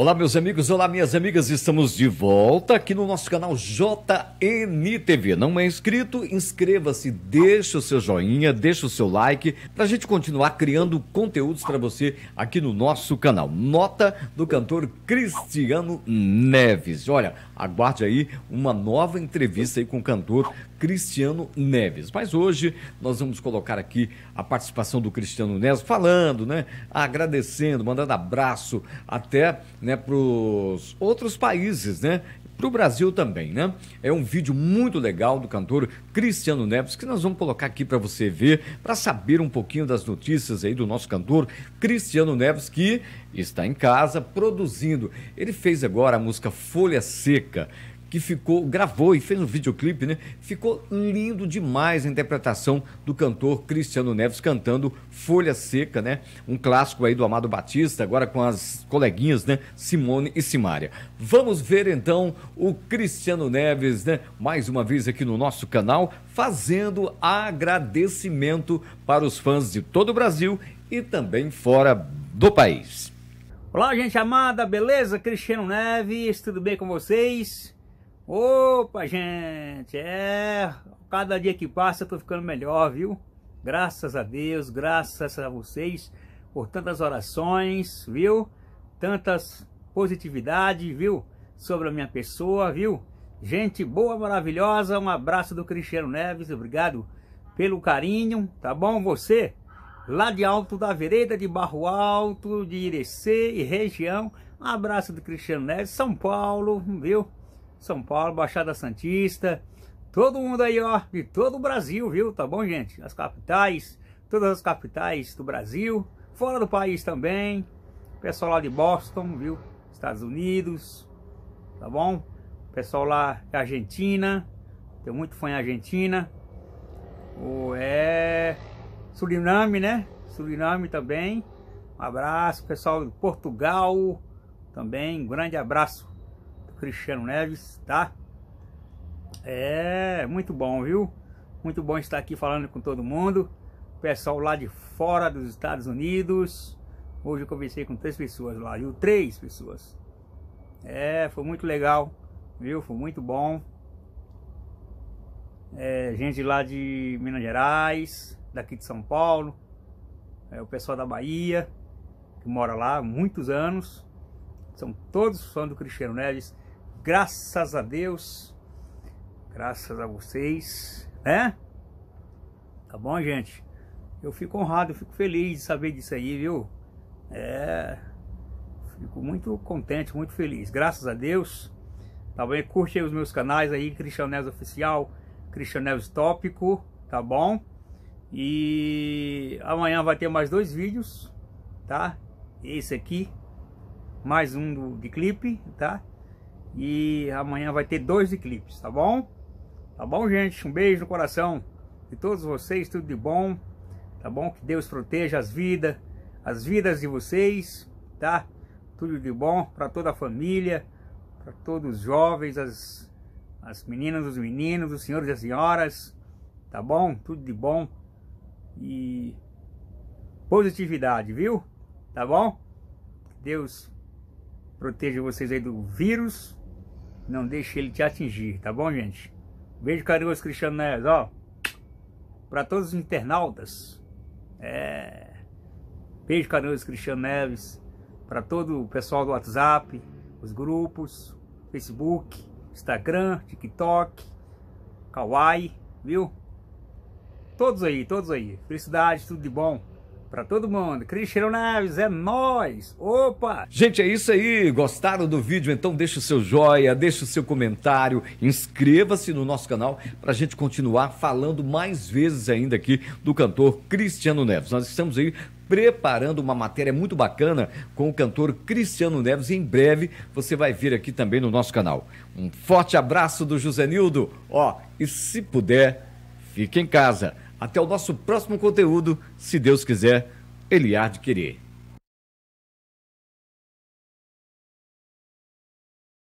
Olá, meus amigos, olá, minhas amigas, estamos de volta aqui no nosso canal JNTV. Não é inscrito? Inscreva-se, deixa o seu joinha, deixa o seu like, para a gente continuar criando conteúdos para você aqui no nosso canal. Nota do cantor Cristiano Neves. Olha, Aguarde aí uma nova entrevista aí com o cantor Cristiano Neves. Mas hoje nós vamos colocar aqui a participação do Cristiano Neves falando, né? Agradecendo, mandando abraço até né, para os outros países, né? para o Brasil também, né? É um vídeo muito legal do cantor Cristiano Neves que nós vamos colocar aqui para você ver, para saber um pouquinho das notícias aí do nosso cantor Cristiano Neves que está em casa produzindo. Ele fez agora a música Folha Seca que ficou, gravou e fez um videoclipe, né? Ficou lindo demais a interpretação do cantor Cristiano Neves cantando Folha Seca, né? Um clássico aí do Amado Batista, agora com as coleguinhas, né? Simone e Simária. Vamos ver então o Cristiano Neves, né? Mais uma vez aqui no nosso canal, fazendo agradecimento para os fãs de todo o Brasil e também fora do país. Olá, gente amada, beleza? Cristiano Neves, tudo bem com vocês? Opa, gente, é, cada dia que passa eu tô ficando melhor, viu? Graças a Deus, graças a vocês por tantas orações, viu? Tantas positividade, viu? Sobre a minha pessoa, viu? Gente boa, maravilhosa, um abraço do Cristiano Neves, obrigado pelo carinho, tá bom? Você, lá de Alto da Vereda, de Barro Alto, de Irecê e região, um abraço do Cristiano Neves, São Paulo, viu? São Paulo, Baixada Santista, todo mundo aí, ó, de todo o Brasil, viu? Tá bom, gente? As capitais, todas as capitais do Brasil, fora do país também. Pessoal lá de Boston, viu? Estados Unidos, tá bom? Pessoal lá da Argentina, tem muito fã em Argentina. O é Suriname, né? Suriname também. Um abraço, pessoal de Portugal também. Um grande abraço Cristiano Neves, tá? É muito bom, viu? Muito bom estar aqui falando com todo mundo. Pessoal lá de fora dos Estados Unidos. Hoje eu conversei com três pessoas lá, viu? Três pessoas. É, foi muito legal, viu? Foi muito bom. É, gente lá de Minas Gerais, daqui de São Paulo, é, o pessoal da Bahia, que mora lá há muitos anos. São todos fãs do Cristiano Neves graças a Deus, graças a vocês, né? Tá bom, gente? Eu fico honrado, eu fico feliz de saber disso aí, viu? É, fico muito contente, muito feliz, graças a Deus. Tá bom? curte aí os meus canais aí, Cristianés Oficial, Cristianés Tópico, tá bom? E amanhã vai ter mais dois vídeos, tá? Esse aqui, mais um do, de clipe, tá? E amanhã vai ter dois eclipses, tá bom? Tá bom, gente? Um beijo no coração de todos vocês, tudo de bom, tá bom? Que Deus proteja as vidas, as vidas de vocês, tá? Tudo de bom para toda a família, para todos os jovens, as, as meninas, os meninos, os senhores e as senhoras, tá bom? Tudo de bom e positividade, viu? Tá bom? Deus proteja vocês aí do vírus, não deixe ele te atingir, tá bom, gente? Beijo carinhoso, Cristiano Neves, ó. Pra todos os internautas. É... Beijo carinhoso, Cristiano Neves. Pra todo o pessoal do WhatsApp, os grupos, Facebook, Instagram, TikTok, Kawaii, viu? Todos aí, todos aí. Felicidade, tudo de bom para todo mundo. Cristiano Naves, é nós. Opa! Gente, é isso aí. Gostaram do vídeo? Então deixa o seu joia, deixa o seu comentário, inscreva-se no nosso canal para a gente continuar falando mais vezes ainda aqui do cantor Cristiano Neves. Nós estamos aí preparando uma matéria muito bacana com o cantor Cristiano Neves. e Em breve você vai vir aqui também no nosso canal. Um forte abraço do José Nildo. Ó, e se puder, fique em casa. Até o nosso próximo conteúdo, se Deus quiser, há de Querer.